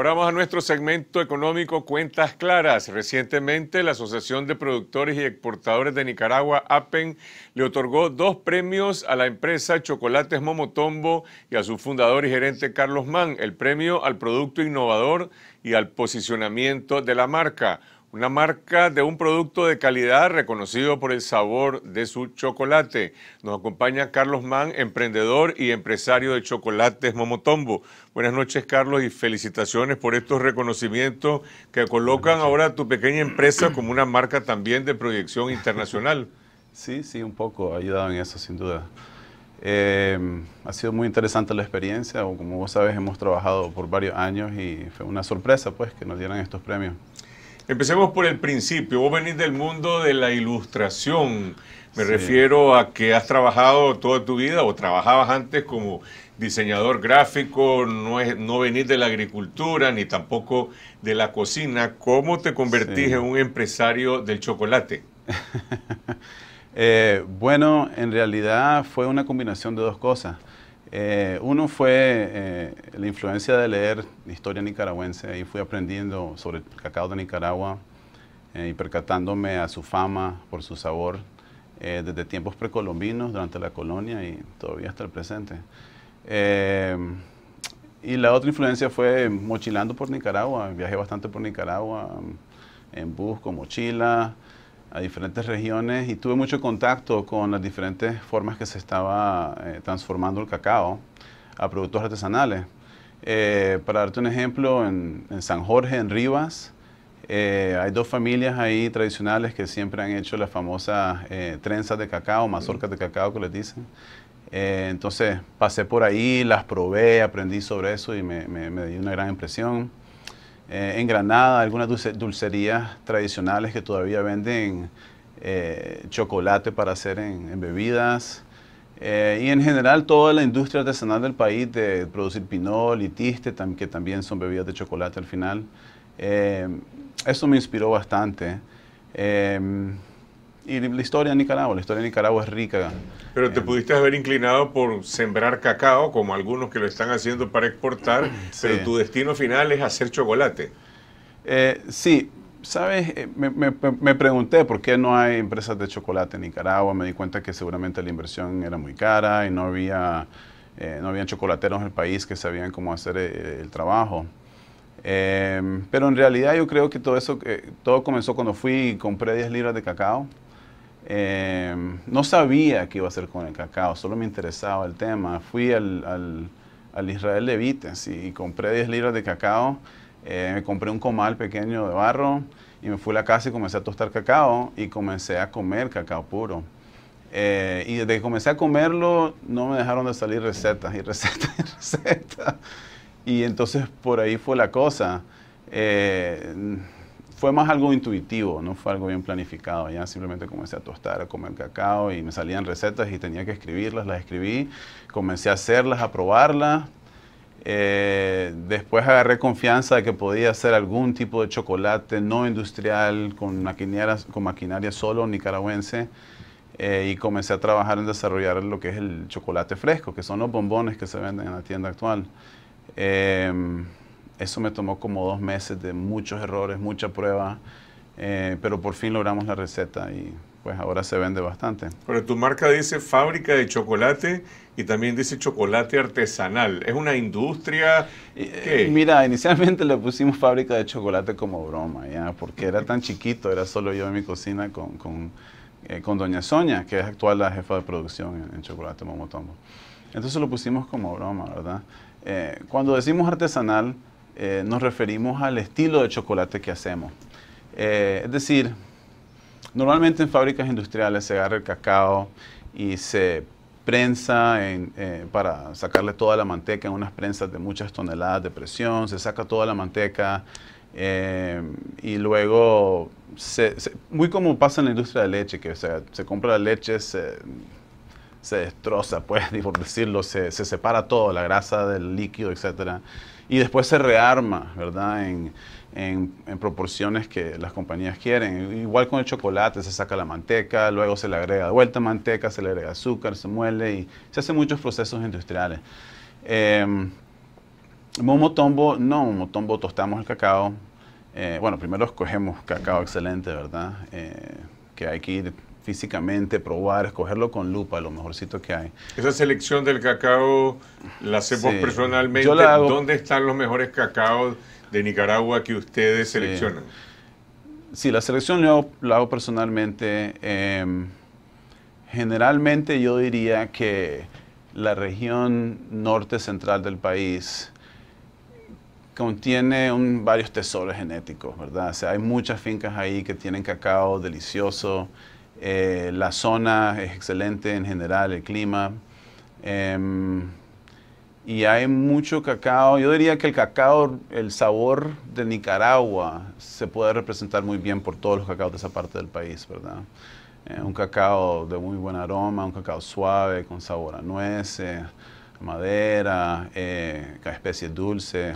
ahora vamos a nuestro segmento económico Cuentas Claras. Recientemente, la Asociación de Productores y Exportadores de Nicaragua, APEN, le otorgó dos premios a la empresa Chocolates Momotombo y a su fundador y gerente Carlos Mann, el premio al producto innovador y al posicionamiento de la marca una marca de un producto de calidad reconocido por el sabor de su chocolate. Nos acompaña Carlos Mann, emprendedor y empresario de chocolates Momotombo. Buenas noches, Carlos, y felicitaciones por estos reconocimientos que colocan ahora tu pequeña empresa como una marca también de proyección internacional. Sí, sí, un poco ha ayudado en eso, sin duda. Em, ha sido muy interesante la experiencia, como vos sabes, hemos trabajado por varios años y fue una sorpresa pues que nos dieran estos premios. Empecemos por el principio. Vos venís del mundo de la ilustración. Me refiero a que has trabajado toda tu vida o trabajabas antes como diseñador gráfico, no, venís de la agricultura ni tampoco de la cocina. ¿Cómo te convertís en un empresario del chocolate? Eh, bueno, en realidad fue una combinación de dos cosas. Eh, uno fue eh, la influencia de leer historia nicaragüense, y fui aprendiendo sobre el cacao de Nicaragua eh, y percatándome a su fama por su sabor desde tiempos precolombinos, durante la colonia y todavía hasta el presente. y la otra influencia fue mochilando por Nicaragua, viajé bastante por Nicaragua en bus con mochila, a diferentes regiones y tuve mucho contacto con las diferentes formas que se estaba eh, transformando el cacao a productos artesanales. Eh, para darte un ejemplo, en, San Jorge, en Rivas, eh, hay dos familias ahí tradicionales que siempre han hecho las famosas trenzas de cacao, mazorcas de cacao que les dicen. entonces pasé por ahí, las probé, aprendí sobre eso y me, me, me dio una gran impresión. Eh, en Granada, algunas dulcerías tradicionales que todavía venden eh, chocolate para hacer en, bebidas. Eh, y en general toda la industria artesanal del país de producir pinol y tiste, que también son bebidas de chocolate al final. eso me inspiró bastante y la historia de Nicaragua, la historia de Nicaragua es rica. Pero te eh, pudiste haber inclinado por sembrar cacao, como algunos que lo están haciendo para exportar, pero tu destino final es hacer chocolate. Eh, sí, sabes, eh, me, pregunté por qué no hay empresas de chocolate en Nicaragua, me di cuenta que seguramente la inversión era muy cara y no había... Eh, no chocolateros en el país que sabían cómo hacer el, trabajo. pero en realidad yo creo que todo eso, todo comenzó cuando fui y compré 10 libras de cacao eh, no sabía qué iba a hacer con el cacao, solo me interesaba el tema. Fui al, al, Israel Levites y, compré 10 libras de cacao, eh, me compré un comal pequeño de barro y me fui a la casa y comencé a tostar cacao y comencé a comer cacao puro. Eh, y desde que comencé a comerlo no me dejaron de salir recetas y recetas y recetas. Y entonces por ahí fue la cosa fue más algo intuitivo, no fue algo bien planificado. Ya simplemente comencé a tostar, a comer cacao y me salían recetas y tenía que escribirlas, las escribí, comencé a hacerlas, a probarlas. Eh, después agarré confianza de que podía hacer algún tipo de chocolate no industrial con maquinaria, con maquinaria solo nicaragüense eh, y comencé a trabajar en desarrollar lo que es el chocolate fresco, que son los bombones que se venden en la tienda actual. Em, eso me tomó como dos meses de muchos errores, mucha prueba, eh, pero por fin logramos la receta y pues ahora se vende bastante. Pero tu marca dice fábrica de chocolate y también dice chocolate artesanal. ¿Es una industria? Eh, ¿Qué? mira, inicialmente le pusimos fábrica de chocolate como broma, ¿ya? porque era tan chiquito, era solo yo en mi cocina con, con, eh, Doña Sonia, que es actual la jefa de producción en, Chocolate Momotombo. Entonces lo pusimos como broma, ¿verdad? cuando decimos artesanal, eh, nos referimos al estilo de chocolate que hacemos. Eh, es decir, normalmente en fábricas industriales se agarra el cacao y se prensa eh, para sacarle toda la manteca en unas prensas de muchas toneladas de presión, se saca toda la manteca y luego, muy como pasa en la industria de leche, que se compra la leche, se, se destroza, pues, por decirlo, se, separa todo, la grasa del líquido, etc y después se rearma, ¿verdad? En, proporciones que las compañías quieren. Igual con el chocolate, se saca la manteca, luego se le agrega de vuelta manteca, se le agrega azúcar, se muele y se hacen muchos procesos industriales. Eh, em, momotombo, no, momotombo tostamos el cacao. Eh, bueno, primero escogemos cacao excelente, ¿verdad? Eh, que hay que ir físicamente, probar, escogerlo con lupa, lo mejorcito que hay. Esa selección del cacao la hacemos personalmente. ¿Dónde están los mejores cacaos de Nicaragua que ustedes seleccionan? Sí, la selección yo la hago personalmente. Em, generalmente yo diría que la región norte central del país contiene varios tesoros genéticos, ¿verdad? hay muchas fincas ahí que tienen cacao delicioso, eh, la zona es excelente en general, el clima. Em, y hay mucho cacao. Yo diría que el cacao, el sabor de Nicaragua, se puede representar muy bien por todos los cacaos de esa parte del país, ¿verdad? Eh, un cacao de muy buen aroma, un cacao suave, con sabor a nueces, madera, especie eh, especies dulce.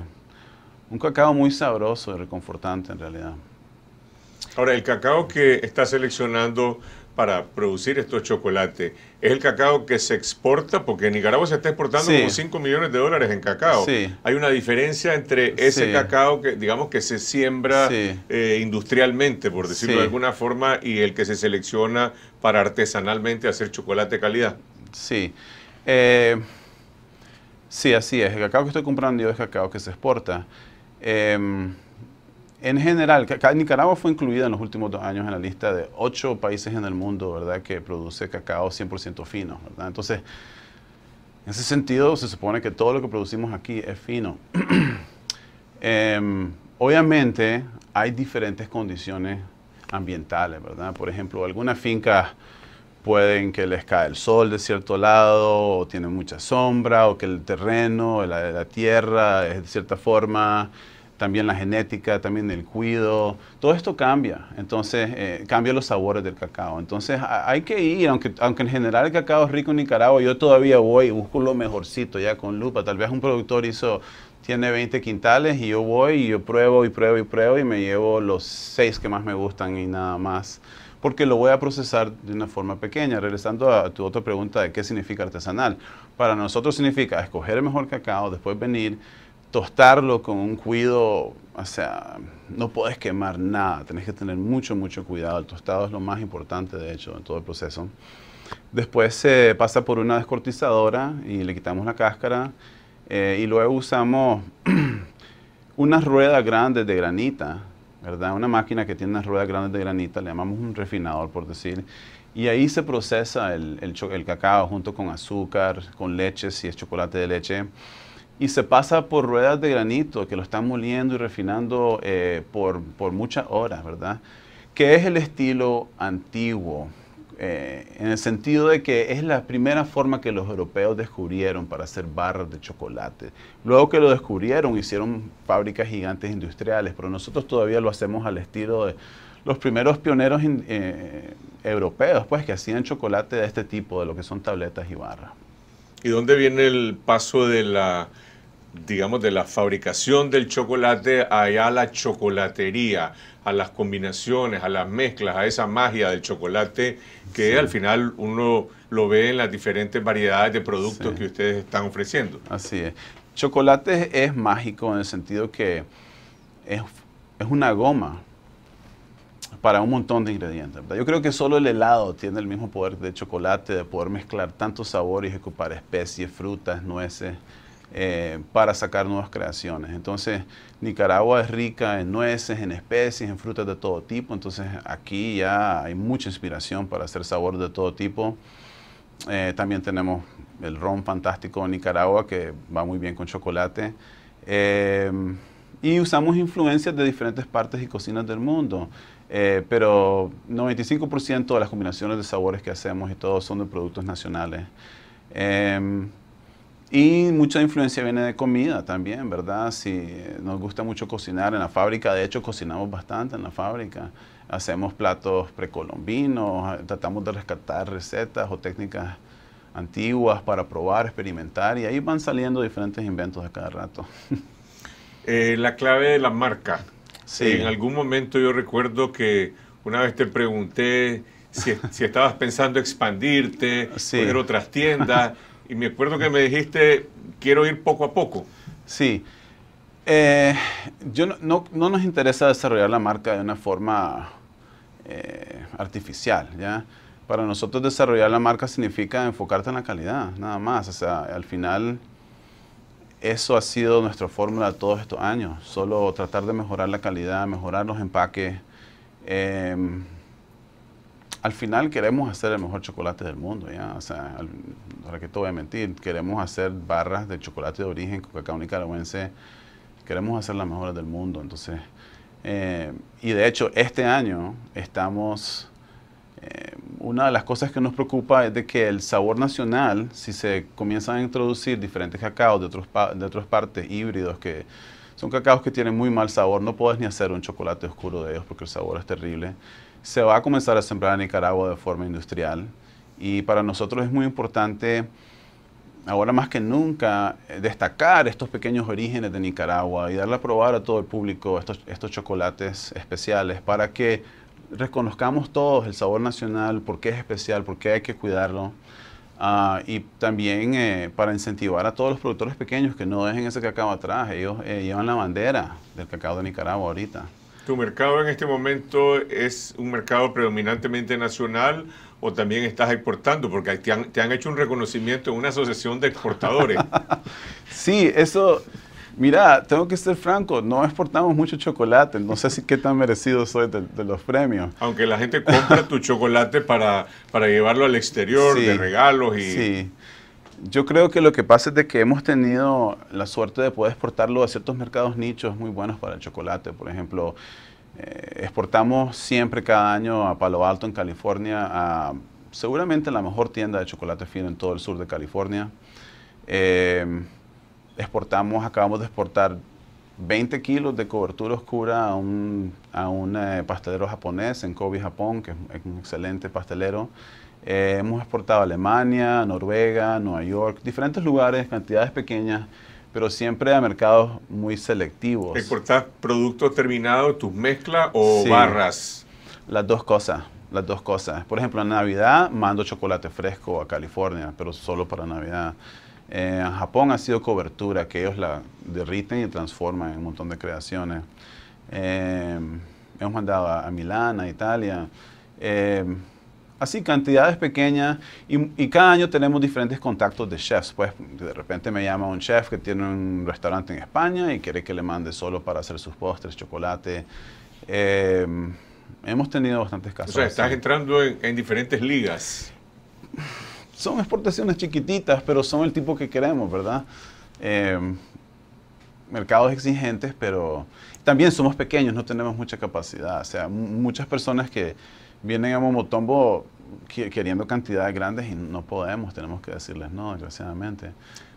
Un cacao muy sabroso y reconfortante en realidad. Ahora, el cacao que está seleccionando para producir estos chocolates. Es el cacao que se exporta, porque Nicaragua se está exportando como 5 millones de dólares en cacao. Sí. Hay una diferencia entre ese cacao que, digamos, que se siembra eh, industrialmente, por decirlo de alguna forma, y el que se selecciona para artesanalmente hacer chocolate de calidad. Sí. Eh, sí, así es. El cacao que estoy comprando yo es cacao que se exporta. Em, en general, Nicaragua fue incluida en los últimos dos años en la lista de ocho países en el mundo, ¿verdad?, que produce cacao 100% fino, Entonces, en ese sentido, se supone que todo lo que producimos aquí es fino. Em, obviamente, hay diferentes condiciones ambientales, ¿verdad? Por ejemplo, algunas fincas pueden que les cae el sol de cierto lado, o tienen mucha sombra, o que el terreno, la, la tierra es de cierta forma, también la genética, también el cuido, todo esto cambia, entonces eh, cambia los sabores del cacao. Entonces hay que ir, aunque, aunque en general el cacao es rico en Nicaragua, yo todavía voy y busco lo mejorcito ya con lupa. Tal vez un productor hizo, tiene 20 quintales y yo voy y yo pruebo y pruebo y pruebo y me llevo los seis que más me gustan y nada más porque lo voy a procesar de una forma pequeña. Regresando a tu otra pregunta de qué significa artesanal. Para nosotros significa escoger el mejor cacao, después venir, tostarlo con un cuido, o sea, no puedes quemar nada, tenés que tener mucho, mucho cuidado. El tostado es lo más importante, de hecho, en todo el proceso. Después se pasa por una descortizadora y le quitamos la cáscara eh, y luego usamos unas ruedas grandes de granita, ¿verdad? Una máquina que tiene unas ruedas grandes de granita, le llamamos un refinador, por decir, y ahí se procesa el, el cacao junto con azúcar, con leche, si es chocolate de leche y se pasa por ruedas de granito que lo están moliendo y refinando eh, por, muchas horas, ¿verdad? Que es el estilo antiguo, eh, en el sentido de que es la primera forma que los europeos descubrieron para hacer barras de chocolate. Luego que lo descubrieron, hicieron fábricas gigantes industriales, pero nosotros todavía lo hacemos al estilo de los primeros pioneros eh, europeos, pues, que hacían chocolate de este tipo, de lo que son tabletas y barras. ¿Y dónde viene el paso de la, digamos, de la fabricación del chocolate allá a la chocolatería, a las combinaciones, a las mezclas, a esa magia del chocolate que al final uno lo ve en las diferentes variedades de productos que ustedes están ofreciendo? Así es. Chocolate es mágico en el sentido que es, es una goma para un montón de ingredientes. Yo creo que solo el helado tiene el mismo poder de chocolate, de poder mezclar tantos sabores, y ocupar especies, frutas, nueces, eh, para sacar nuevas creaciones. Entonces, Nicaragua es rica en nueces, en especies, en frutas de todo tipo. Entonces, aquí ya hay mucha inspiración para hacer sabor de todo tipo. Eh, también tenemos el ron fantástico de Nicaragua, que va muy bien con chocolate. Eh, y usamos influencias de diferentes partes y cocinas del mundo. Eh, pero 95% de las combinaciones de sabores que hacemos y todo son de productos nacionales. Em, y mucha influencia viene de comida también, ¿verdad? Si eh, nos gusta mucho cocinar en la fábrica, de hecho cocinamos bastante en la fábrica. Hacemos platos precolombinos, ah, tratamos de rescatar recetas o técnicas antiguas para probar, experimentar y ahí van saliendo diferentes inventos a cada rato. Eh, la clave de la marca, en algún momento yo recuerdo que una vez te pregunté si, estabas pensando expandirte, poner otras tiendas, y me acuerdo que me dijiste, quiero ir poco a poco. Sí. Eh, yo no, nos interesa desarrollar la marca de una forma eh, artificial, ¿ya? Para nosotros desarrollar la marca significa enfocarte en la calidad, nada más. O sea, al final eso ha sido nuestra fórmula todos estos años, solo tratar de mejorar la calidad, mejorar los empaques. Em, al final queremos hacer el mejor chocolate del mundo, ¿ya? O sea, que te voy a mentir, queremos hacer barras de chocolate de origen con cacao nicaragüense, queremos hacer las mejores del mundo, entonces... Eh, y de hecho, este año estamos eh, una de las cosas que nos preocupa es de que el sabor nacional, si se comienzan a introducir diferentes cacaos de, otros de otras partes, híbridos, que son cacaos que tienen muy mal sabor, no puedes ni hacer un chocolate oscuro de ellos porque el sabor es terrible, se va a comenzar a sembrar en Nicaragua de forma industrial. Y para nosotros es muy importante, ahora más que nunca, eh, destacar estos pequeños orígenes de Nicaragua y darle a probar a todo el público estos, estos chocolates especiales para que reconozcamos todos el sabor nacional, por qué es especial, por qué hay que cuidarlo. Ah, y también eh, para incentivar a todos los productores pequeños que no dejen ese cacao atrás. Ellos eh, llevan la bandera del cacao de Nicaragua ahorita. ¿Tu mercado en este momento es un mercado predominantemente nacional o también estás exportando? Porque te han, te han hecho un reconocimiento en una asociación de exportadores. sí, eso Mira, tengo que ser franco, no exportamos mucho chocolate, no sé si qué tan merecido soy de, los premios. Aunque la gente compra tu chocolate para, para llevarlo al exterior, de regalos y... Sí. Yo creo que lo que pasa es de que hemos tenido la suerte de poder exportarlo a ciertos mercados nichos muy buenos para el chocolate. Por ejemplo, eh, exportamos siempre cada año a Palo Alto, en California, a seguramente la mejor tienda de chocolate fino en todo el sur de California. Eh, exportamos, acabamos de exportar 20 kilos de cobertura oscura a un, a un eh, pastelero japonés en Kobe, Japón, que es un excelente pastelero. Eh, hemos exportado a Alemania, Noruega, Nueva York, diferentes lugares, cantidades pequeñas, pero siempre a mercados muy selectivos. ¿Exportas producto terminado, tus mezclas o barras? Las dos cosas, las dos cosas. Por ejemplo, en Navidad mando chocolate fresco a California, pero solo para Navidad. Eh, Japón ha sido cobertura, que ellos la derriten y transforman en un montón de creaciones. Eh, hemos mandado a, Milán, a Italia. Eh, así, cantidades pequeñas. Y, cada año tenemos diferentes contactos de chefs. Pues de repente me llama un chef que tiene un restaurante en España y quiere que le mande solo para hacer sus postres, chocolate. hemos tenido bastantes casos. O sea, estás entrando en, en diferentes ligas son exportaciones chiquititas, pero son el tipo que queremos, ¿verdad? Eh, mercados exigentes, pero también somos pequeños, no tenemos mucha capacidad. O sea, muchas personas que vienen a Momotombo queriendo cantidades grandes y no podemos, tenemos que decirles no, desgraciadamente.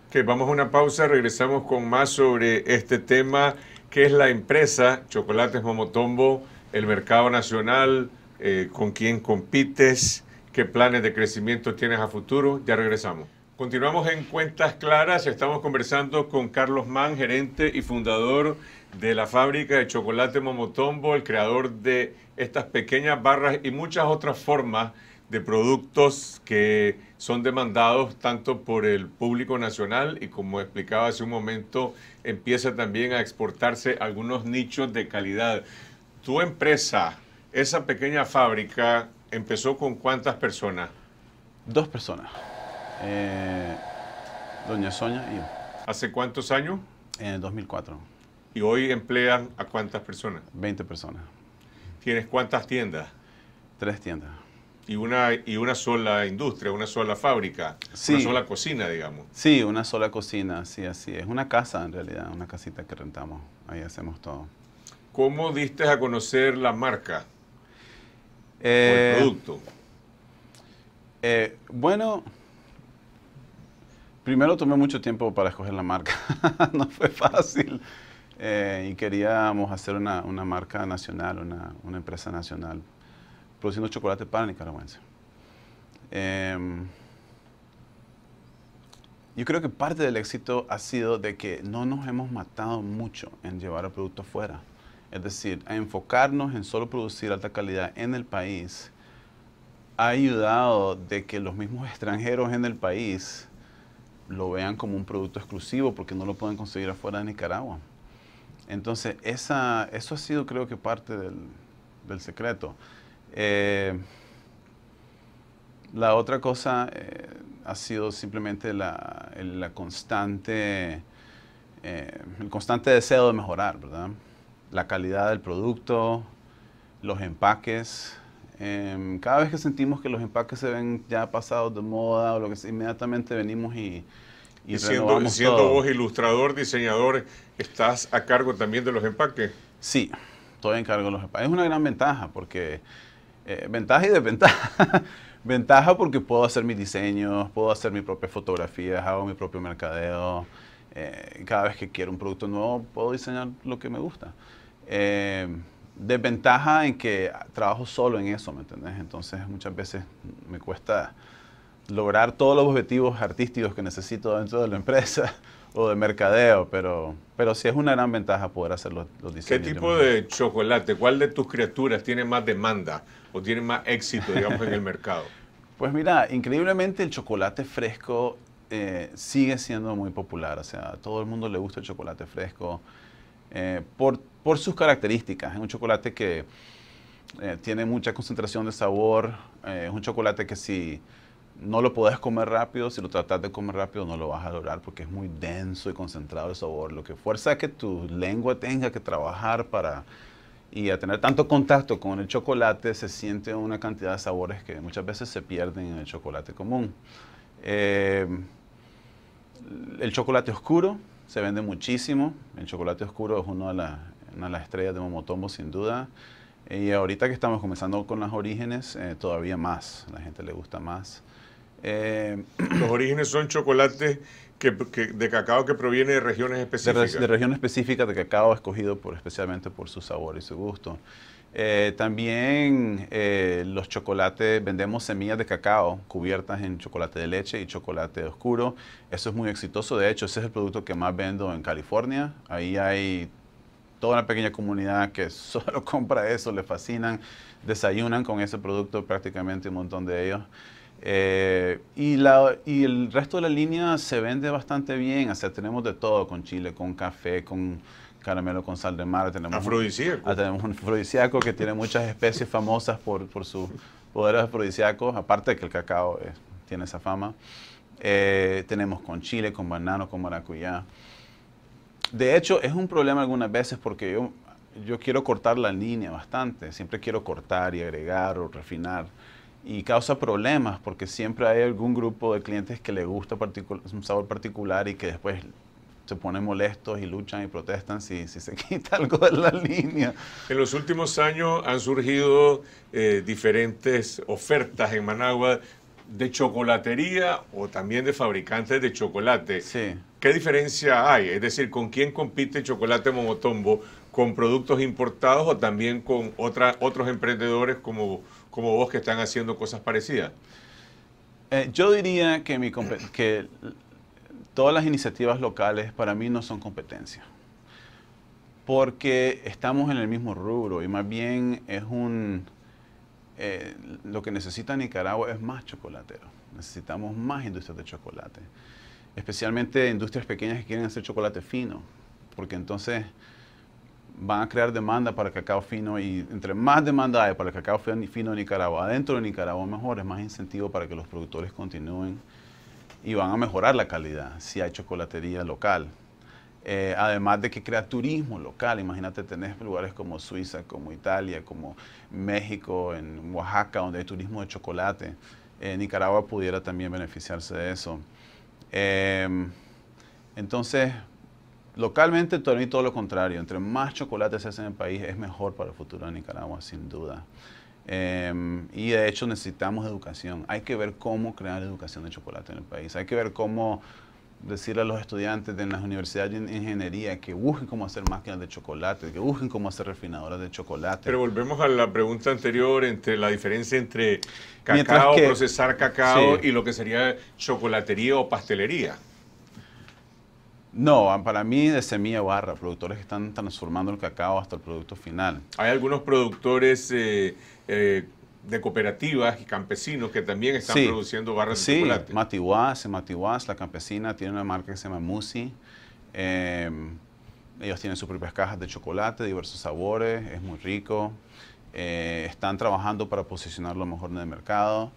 Que vamos a una pausa, regresamos con más sobre este tema que es la empresa Chocolates Momotombo, el mercado nacional, eh, con quién compites qué planes de crecimiento tienes a futuro. Ya regresamos. Continuamos en Cuentas Claras. Estamos conversando con Carlos Mann, gerente y fundador de la fábrica de chocolate Momotombo, el creador de estas pequeñas barras y muchas otras formas de productos que son demandados tanto por el público nacional y como explicaba hace un momento, empieza también a exportarse algunos nichos de calidad. Tu empresa, esa pequeña fábrica, ¿Empezó con cuántas personas? Dos personas. Eh, doña Sonia y yo. ¿Hace cuántos años? En 2004. ¿Y hoy emplean a cuántas personas? 20 personas. ¿Tienes cuántas tiendas? Tres tiendas. Y una, y una sola industria, una sola fábrica, una sola cocina, digamos. Sí, una sola cocina, sí, así es. Una casa, en realidad, una casita que rentamos. Ahí hacemos todo. ¿Cómo diste a conocer la marca? Eh, producto? Eh, bueno, primero tomé mucho tiempo para escoger la marca. no fue fácil. Eh, y queríamos hacer una, marca nacional, una, empresa nacional, produciendo chocolate para nicaragüense em, yo creo que parte del éxito ha sido de que no nos hemos matado mucho en llevar el producto afuera es decir, a enfocarnos en solo producir alta calidad en el país, ha ayudado de que los mismos extranjeros en el país lo vean como un producto exclusivo porque no lo pueden conseguir afuera de Nicaragua. Entonces, eso ha sido creo que parte del, secreto. Eh, la otra cosa eh, ha sido simplemente la, constante, eh, el constante deseo de mejorar, ¿verdad? la calidad del producto, los empaques. Em, cada vez que sentimos que los empaques se ven ya pasados de moda o lo que sea, inmediatamente venimos y, y, siendo, siendo vos ilustrador, diseñador, ¿estás a cargo también de los empaques? Sí, estoy en cargo de los empaques. Es una gran ventaja porque... Eh, ventaja y desventaja. ventaja porque puedo hacer mis diseños, puedo hacer mis propias fotografías, hago mi propio mercadeo. Eh, cada vez que quiero un producto nuevo, puedo diseñar lo que me gusta. Eh, desventaja en que trabajo solo en eso, ¿me entendés? Entonces muchas veces me cuesta lograr todos los objetivos artísticos que necesito dentro de la empresa o de mercadeo, pero, pero sí es una gran ventaja poder hacer los, diseños. ¿Qué tipo de chocolate, cuál de tus criaturas tiene más demanda o tiene más éxito, digamos, en el mercado? Pues mira, increíblemente el chocolate fresco eh, sigue siendo muy popular, o sea, a todo el mundo le gusta el chocolate fresco. Eh, por por sus características. Es un chocolate que eh, tiene mucha concentración de sabor, eh, es un chocolate que si no lo puedes comer rápido, si lo tratas de comer rápido no lo vas a lograr porque es muy denso y concentrado el sabor, lo que fuerza que tu lengua tenga que trabajar para y a tener tanto contacto con el chocolate se siente una cantidad de sabores que muchas veces se pierden en el chocolate común. Eh, el chocolate oscuro se vende muchísimo. El chocolate oscuro es uno de las una de las estrellas de Momotombo sin duda. Y ahorita que estamos comenzando con las orígenes, eh, todavía más, la gente le gusta más. Eh, los orígenes son chocolates que, de cacao que proviene de regiones específicas. De, de regiones específicas de cacao escogido por, especialmente por su sabor y su gusto. Eh, también los chocolates, vendemos semillas de cacao cubiertas en chocolate de leche y chocolate oscuro. Eso es muy exitoso, de hecho, ese es el producto que más vendo en California. Ahí hay toda una pequeña comunidad que solo compra eso, le fascinan, desayunan con ese producto prácticamente un montón de ellos. Eh, y, y el resto de la línea se vende bastante bien, o sea, tenemos de todo, con chile, con café, con caramelo con sal de mar, tenemos afrodisíaco. Ah, tenemos un afrodisíaco que tiene muchas especies famosas por, por sus poderes afrodisíacos, aparte que el cacao tiene esa fama. Eh, tenemos con chile, con banano, con maracuyá. De hecho, es un problema algunas veces porque yo, yo quiero cortar la línea bastante, siempre quiero cortar y agregar o refinar y causa problemas porque siempre hay algún grupo de clientes que le gusta un sabor particular y que después se ponen molestos y luchan y protestan si, si, se quita algo de la línea. En los últimos años han surgido eh, diferentes ofertas en Managua de chocolatería o también de fabricantes de chocolate. ¿Qué diferencia hay? Es decir, ¿con quién compite Chocolate Momotombo? ¿Con productos importados o también con otros emprendedores como, como vos que están haciendo cosas parecidas? Eh, yo diría que, mi que todas las iniciativas locales para mí no son competencia, porque estamos en el mismo rubro y más bien es un eh, lo que necesita Nicaragua es más chocolatero. Necesitamos más industrias de chocolate, especialmente industrias pequeñas que quieren hacer chocolate fino, porque entonces van a crear demanda para cacao fino y entre más demanda hay para el cacao fino en Nicaragua, adentro de Nicaragua mejor, es más incentivo para que los productores continúen y van a mejorar la calidad si hay chocolatería local. Eh, además de que crea turismo local, imagínate, tenés lugares como Suiza, como Italia, como México, en Oaxaca, donde hay turismo de chocolate. Eh, Nicaragua pudiera también beneficiarse de eso. Em, entonces, localmente todo lo contrario. Entre más chocolate se hace en el país, es mejor para el futuro de Nicaragua, sin duda. Em, y de hecho necesitamos educación. Hay que ver cómo crear educación de chocolate en el país. Hay que ver cómo decirle a los estudiantes de las universidades de ingeniería que busquen cómo hacer máquinas de chocolate, que busquen cómo hacer refinadoras de chocolate. Pero volvemos a la pregunta anterior entre la diferencia entre cacao, procesar cacao y lo que sería chocolatería o pastelería. No, para mí de semilla barra, productores que están transformando el cacao hasta el producto final. Hay algunos productores eh, eh, de cooperativas y campesinos que también están produciendo barras de chocolate. Sí, Matihuas, la campesina, tiene una marca que se llama Musi. Eh, ellos tienen sus propias cajas de chocolate, diversos sabores, es muy rico. Eh, están trabajando para posicionarlo mejor en el mercado.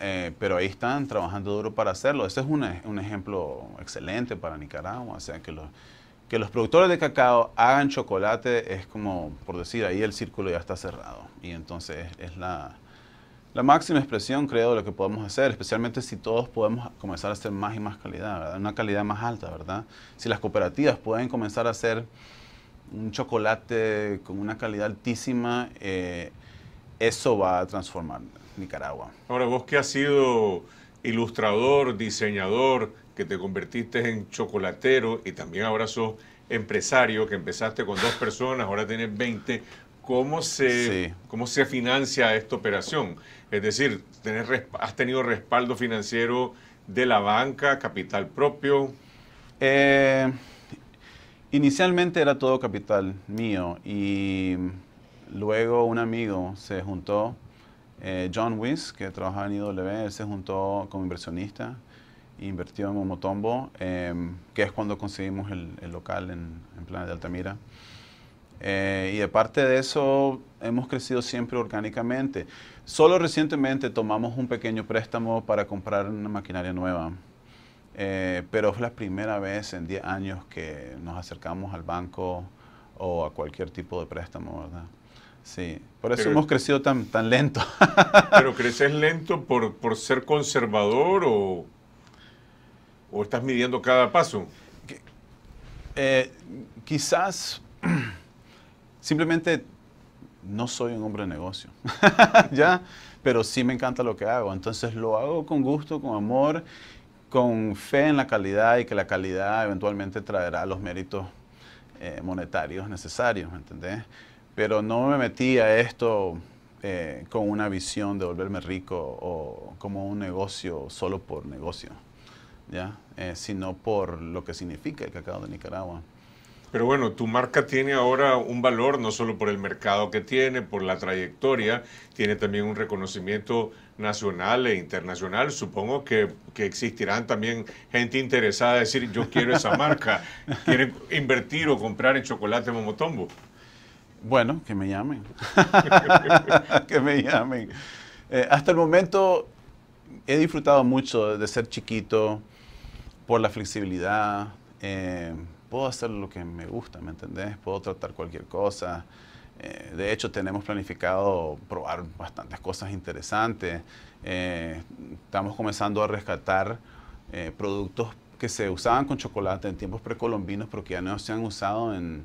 Eh, pero ahí están trabajando duro para hacerlo. Este es un, un ejemplo excelente para Nicaragua. O sea, que los, que los productores de cacao hagan chocolate es como, por decir, ahí el círculo ya está cerrado. Y entonces es la, máxima expresión, creo, de lo que podemos hacer, especialmente si todos podemos comenzar a hacer más y más calidad, Una calidad más alta, ¿verdad? Si las cooperativas pueden comenzar a hacer un chocolate con una calidad altísima, eh, eso va a transformar Nicaragua. Ahora, vos que has sido ilustrador, diseñador, que te convertiste en chocolatero y también ahora sos empresario, que empezaste con dos personas, ahora tienes 20. ¿Cómo se, ¿Cómo se financia esta operación? Es decir, ¿has tenido respaldo financiero de la banca, capital propio? Eh, inicialmente era todo capital mío y luego un amigo se juntó, eh, John Wiss, que trabajaba en IW, él se juntó como inversionista invertido en Momotombo, em, que es cuando conseguimos el, local en, en de Altamira. Eh, y aparte de eso, hemos crecido siempre orgánicamente. Solo recientemente tomamos un pequeño préstamo para comprar una maquinaria nueva, eh, pero fue la primera vez en 10 años que nos acercamos al banco o a cualquier tipo de préstamo, ¿verdad? Sí, por eso hemos crecido tan, tan lento. ¿Pero creces lento por, por ser conservador o ¿O estás midiendo cada paso? Eh, quizás simplemente no soy un hombre de negocio, ¿ya? Pero sí me encanta lo que hago. Entonces lo hago con gusto, con amor, con fe en la calidad y que la calidad eventualmente traerá los méritos eh, monetarios necesarios, ¿me Pero no me metí a esto eh, con una visión de volverme rico o como un negocio solo por negocio. ¿ya? Eh, sino por lo que significa el cacao de Nicaragua. Pero bueno, tu marca tiene ahora un valor no solo por el mercado que tiene, por la trayectoria, tiene también un reconocimiento nacional e internacional. Supongo que, existirán también gente interesada en decir, yo quiero esa marca, quieren invertir o comprar en chocolate Momotombo. Bueno, que me llamen. que me llamen. Eh, hasta el momento he disfrutado mucho de ser chiquito, por la flexibilidad, eh, puedo hacer lo que me gusta, ¿me entendés? Puedo tratar cualquier cosa. Eh, de hecho, tenemos planificado probar bastantes cosas interesantes. Eh, estamos comenzando a rescatar productos que se usaban con chocolate en tiempos precolombinos, pero que ya no se han usado en,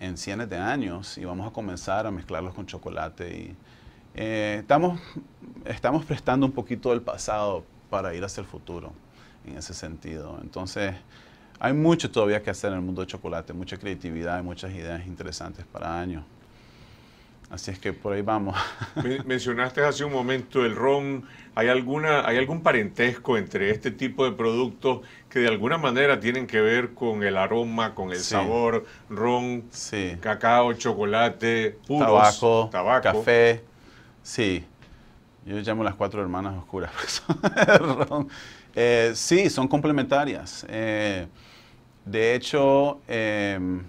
en cientos de años y vamos a comenzar a mezclarlos con chocolate. Y, estamos, estamos prestando un poquito del pasado para ir hacia el futuro en ese sentido. Entonces, hay mucho todavía que hacer en el mundo del chocolate, mucha creatividad y muchas ideas interesantes para años. Así es que por ahí vamos. Mencionaste hace un momento el ron. ¿Hay, alguna, ¿Hay algún parentesco entre este tipo de productos que de alguna manera tienen que ver con el aroma, con el sabor? Ron, cacao, chocolate, tabaco, tabaco, café. Sí, yo llamo las cuatro hermanas oscuras. Eh, sí, son complementarias. Eh, de hecho, em,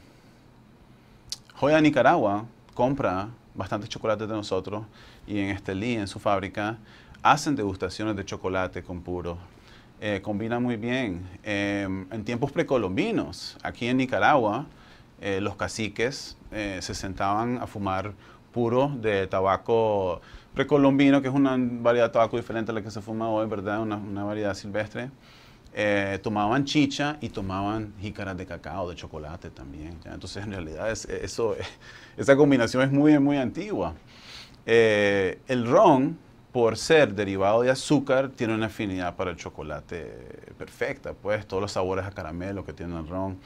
Joya Nicaragua compra bastante chocolate de nosotros y en Estelí, en su fábrica, hacen degustaciones de chocolate con puro. Eh, combina muy bien. Em, en tiempos precolombinos, aquí en Nicaragua, los caciques se sentaban a fumar puro de tabaco precolombino, que es una variedad de tabaco diferente a la que se fuma hoy, ¿verdad? Una, variedad silvestre. Eh, tomaban chicha y tomaban jícaras de cacao, de chocolate también. Entonces, en realidad, es, eh, eso, esa combinación es muy, muy antigua. Eh, el ron, por ser derivado de azúcar, tiene una afinidad para el chocolate perfecta, pues todos los sabores a caramelo que tiene el ron.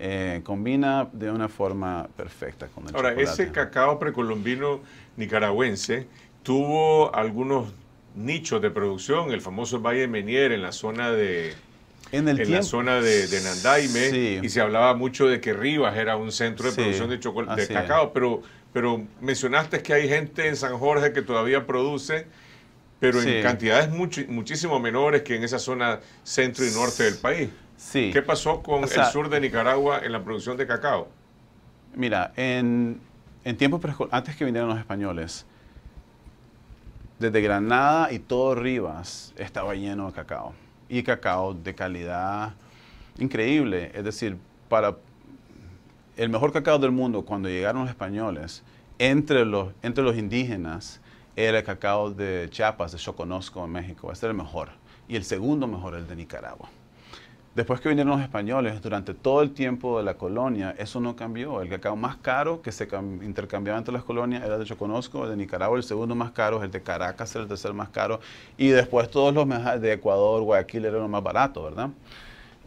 Eh, combina de una forma perfecta con el Ahora, ese cacao precolombino nicaragüense tuvo algunos nichos de producción, el famoso Valle Menier en la zona de... la zona de, Nandaime, y se hablaba mucho de que Rivas era un centro de producción de, de cacao, pero, pero mencionaste que hay gente en San Jorge que todavía produce, pero en cantidades muchísimo menores que en esa zona centro y norte del país. Sí. ¿Qué pasó con el sur de Nicaragua en la producción de cacao? Mira, en, en tiempos antes que vinieran los españoles, desde Granada y todo Rivas estaba lleno de cacao. Y cacao de calidad increíble. Es decir, para el mejor cacao del mundo cuando llegaron los españoles, entre los, entre los indígenas, era el cacao de Chiapas, de Choconosco, en México. Este a ser el mejor. Y el segundo mejor, el de Nicaragua. Después que vinieron los españoles, durante todo el tiempo de la colonia, eso no cambió. El cacao más caro que se intercambiaba entre las colonias era el de Choconosco, el de Nicaragua, el segundo más caro, el de Caracas, el tercer más caro, y después todos los de Ecuador, Guayaquil era lo más barato, ¿verdad?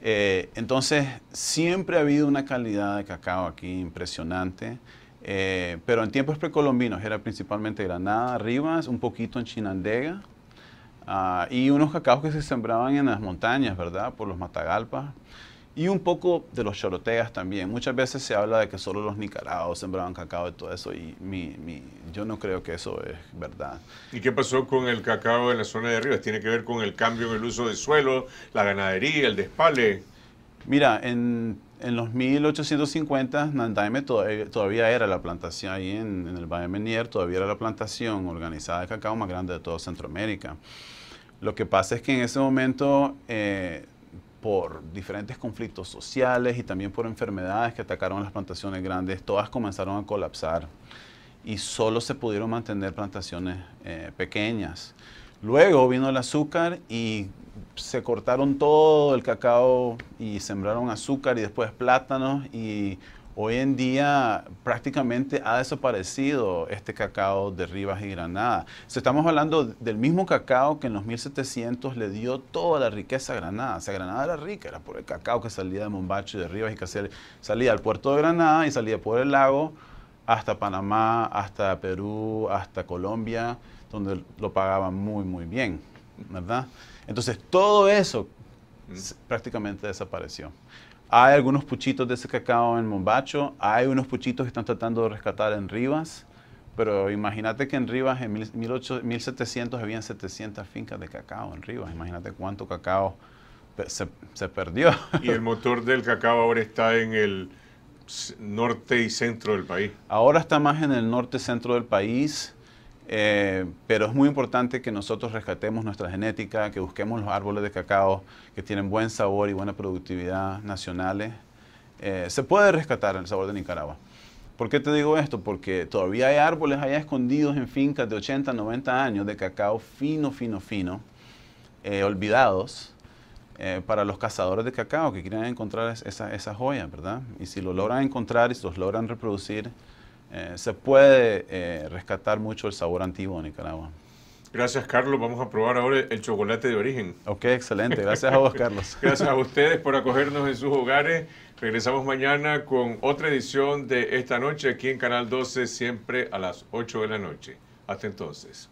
Eh, entonces, siempre ha habido una calidad de cacao aquí impresionante. Eh, pero en tiempos precolombinos era principalmente Granada, Rivas, un poquito en Chinandega, Ah, y unos cacaos que se sembraban en las montañas, ¿verdad? Por los matagalpas. Y un poco de los choroteas también. Muchas veces se habla de que solo los nicaraos sembraban cacao y todo eso, y yo no creo que eso es verdad. ¿Y qué pasó con el cacao en la zona de ríos? ¿Tiene que ver con el cambio en el uso del suelo, la ganadería, el despale? Mira, en, los 1850 Nandaime todavía, era la plantación, ahí en, en el Valle Menier todavía era la plantación organizada de cacao más grande de toda Centroamérica. Lo que pasa es que en ese momento, eh, por diferentes conflictos sociales y también por enfermedades que atacaron las plantaciones grandes, todas comenzaron a colapsar y solo se pudieron mantener plantaciones eh, pequeñas. Luego vino el azúcar y se cortaron todo el cacao y sembraron azúcar y después plátanos y Hoy en día prácticamente ha desaparecido este cacao de Rivas y Granada. estamos hablando del mismo cacao que en los 1700 le dio toda la riqueza a Granada. O sea, Granada era rica, era por el cacao que salía de Mombacho y de Rivas y que salía al puerto de Granada y salía por el lago hasta Panamá, hasta Perú, hasta Colombia, donde lo pagaban muy, muy bien, ¿verdad? Entonces, todo eso mm. prácticamente desapareció. Hay algunos puchitos de ese cacao en Mombacho, hay unos puchitos que están tratando de rescatar en Rivas, pero imagínate que en Rivas en 1700 habían 700 fincas de cacao en Rivas, imagínate cuánto cacao se, se perdió. Y el motor del cacao ahora está en el norte y centro del país. Ahora está más en el norte centro del país. Eh, pero es muy importante que nosotros rescatemos nuestra genética, que busquemos los árboles de cacao que tienen buen sabor y buena productividad nacionales. Eh, se puede rescatar el sabor de Nicaragua. ¿Por qué te digo esto? Porque todavía hay árboles allá escondidos en fincas de 80, 90 años de cacao fino, fino, fino, eh, olvidados para los cazadores de cacao que quieren encontrar esa, esa joya, ¿verdad? Y si lo logran encontrar y si los logran reproducir, eh, se puede eh, rescatar mucho el sabor antiguo de Nicaragua. Gracias, Carlos. Vamos a probar ahora el chocolate de origen. Ok, excelente. Gracias a vos, Carlos. Gracias a ustedes por acogernos en sus hogares. Regresamos mañana con otra edición de esta noche aquí en Canal 12, siempre a las 8 de la noche. Hasta entonces.